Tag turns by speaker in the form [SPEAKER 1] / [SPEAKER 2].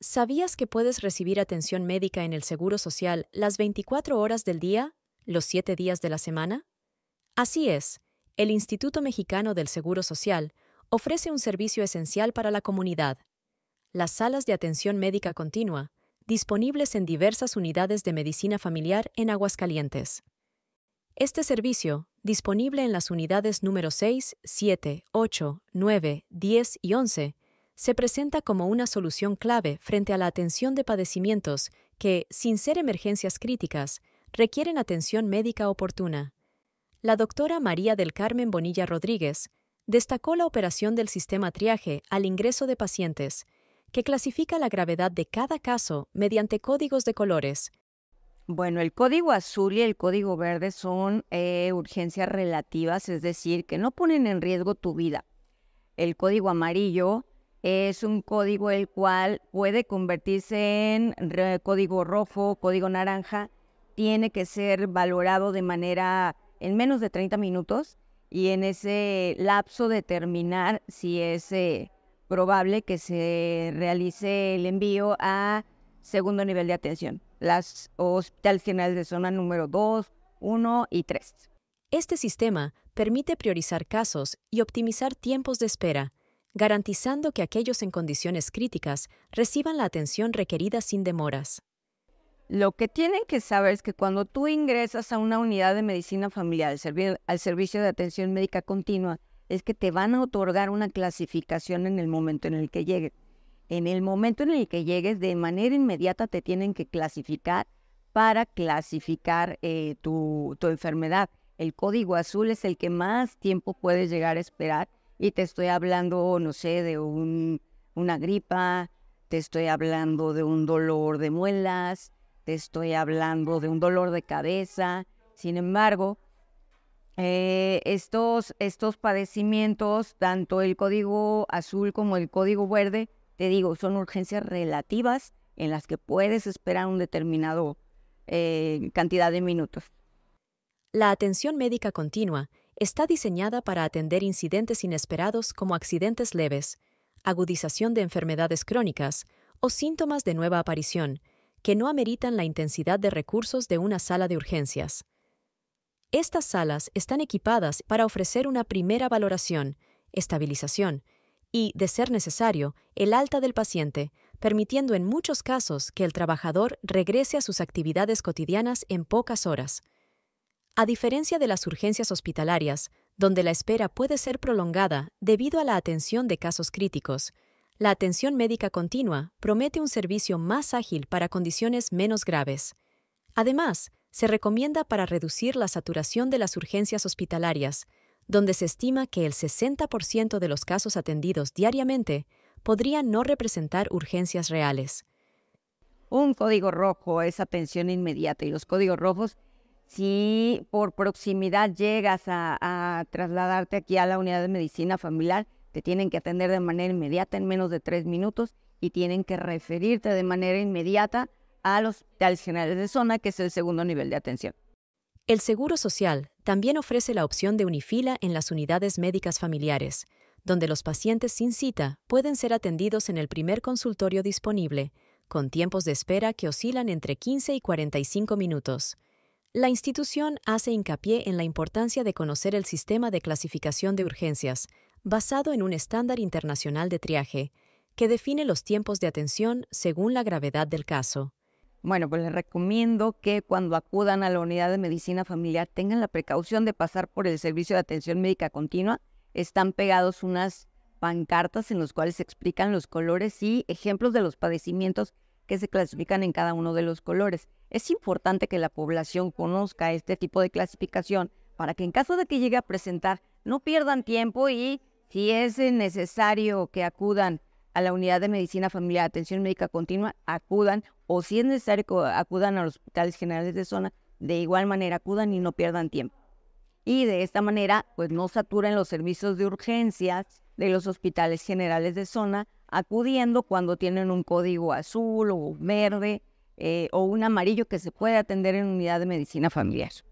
[SPEAKER 1] ¿Sabías que puedes recibir atención médica en el Seguro Social las 24 horas del día, los 7 días de la semana? Así es, el Instituto Mexicano del Seguro Social ofrece un servicio esencial para la comunidad. Las salas de atención médica continua, disponibles en diversas unidades de medicina familiar en Aguascalientes. Este servicio, disponible en las unidades número 6, 7, 8, 9, 10 y 11, se presenta como una solución clave frente a la atención de padecimientos que, sin ser emergencias críticas, requieren atención médica oportuna. La doctora María del Carmen Bonilla Rodríguez destacó la operación del sistema triaje al ingreso de pacientes, que clasifica la gravedad de cada caso mediante códigos de colores. Bueno, el código azul y
[SPEAKER 2] el código verde son eh, urgencias relativas, es decir, que no ponen en riesgo tu vida. El código amarillo es un código el cual puede convertirse en código rojo, código naranja, tiene que ser valorado de manera en menos de 30 minutos y en ese lapso determinar si es eh, probable que se realice el envío a segundo nivel de atención, las hospitales generales de zona número 2,
[SPEAKER 1] 1 y 3. Este sistema permite priorizar casos y optimizar tiempos de espera garantizando que aquellos en condiciones críticas reciban la atención requerida sin demoras. Lo que tienen que saber es que cuando tú ingresas
[SPEAKER 2] a una unidad de medicina familiar, al, servicio de atención médica continua, es que te van a otorgar una clasificación en el momento en el que llegues. En el momento en el que llegues, de manera inmediata te tienen que clasificar para clasificar eh, tu, tu enfermedad. El código azul es el que más tiempo puedes llegar a esperar y te estoy hablando, no sé, de una gripa, te estoy hablando de un dolor de muelas, te estoy hablando de un dolor de cabeza. Sin embargo, eh, estos, estos padecimientos, tanto el código azul como el código verde, te digo, son urgencias relativas
[SPEAKER 1] en las que puedes esperar un determinado eh, cantidad de minutos. La atención médica continua está diseñada para atender incidentes inesperados como accidentes leves, agudización de enfermedades crónicas o síntomas de nueva aparición, que no ameritan la intensidad de recursos de una sala de urgencias. Estas salas están equipadas para ofrecer una primera valoración, estabilización y, de ser necesario, el alta del paciente, permitiendo en muchos casos que el trabajador regrese a sus actividades cotidianas en pocas horas. A diferencia de las urgencias hospitalarias, donde la espera puede ser prolongada debido a la atención de casos críticos, la atención médica continua promete un servicio más ágil para condiciones menos graves. Además, se recomienda para reducir la saturación de las urgencias hospitalarias, donde se estima que el 60% de los casos atendidos diariamente podrían no representar urgencias reales. Un código rojo es atención inmediata y los códigos rojos
[SPEAKER 2] si por proximidad llegas a, trasladarte aquí a la unidad de medicina familiar, te tienen que atender de manera inmediata en menos de tres minutos y tienen que referirte
[SPEAKER 1] de manera inmediata al Hospital General de Zona, que es el segundo nivel de atención. El Seguro Social también ofrece la opción de unifila en las unidades médicas familiares, donde los pacientes sin cita pueden ser atendidos en el primer consultorio disponible, con tiempos de espera que oscilan entre 15 y 45 minutos. La institución hace hincapié en la importancia de conocer el sistema de clasificación de urgencias, basado en un estándar internacional de triaje, que define los tiempos de atención según la gravedad del caso. Bueno, pues les recomiendo que cuando acudan a la unidad de
[SPEAKER 2] medicina familiar tengan la precaución de pasar por el servicio de atención médica continua. Están pegados unas pancartas en las cuales se explican los colores y ejemplos de los padecimientos que se clasifican en cada uno de los colores. Es importante que la población conozca este tipo de clasificación para que en caso de que llegue a presentar no pierdan tiempo y si es necesario que acudan a la unidad de medicina familiar, atención médica continua, acudan o si es necesario que acudan a los hospitales generales de zona, de igual manera acudan y no pierdan tiempo. Y de esta manera, pues no saturen los servicios de urgencias de los hospitales generales de zona, acudiendo cuando tienen un código azul o verde eh, o un amarillo que se puede atender en unidad de medicina familiar.